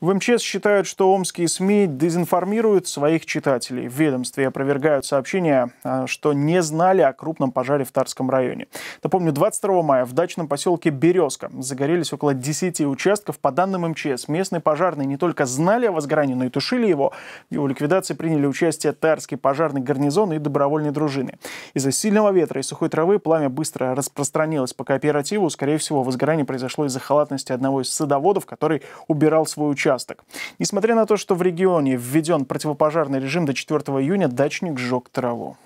В МЧС считают, что омские СМИ дезинформируют своих читателей. В ведомстве опровергают сообщения, а, что не знали о крупном пожаре в Тарском районе. Напомню, 22 мая в дачном поселке Березка загорелись около 10 участков. По данным МЧС, местные пожарные не только знали о возгорании, но и тушили его. В его ликвидации приняли участие Тарский пожарный гарнизон и добровольные дружины. Из-за сильного ветра и сухой травы пламя быстро распространилось по кооперативу. Скорее всего, возгорание произошло из-за халатности одного из садоводов, который убирал свой участок участок. Несмотря на то, что в регионе введен противопожарный режим до 4 июня, дачник сжег траву.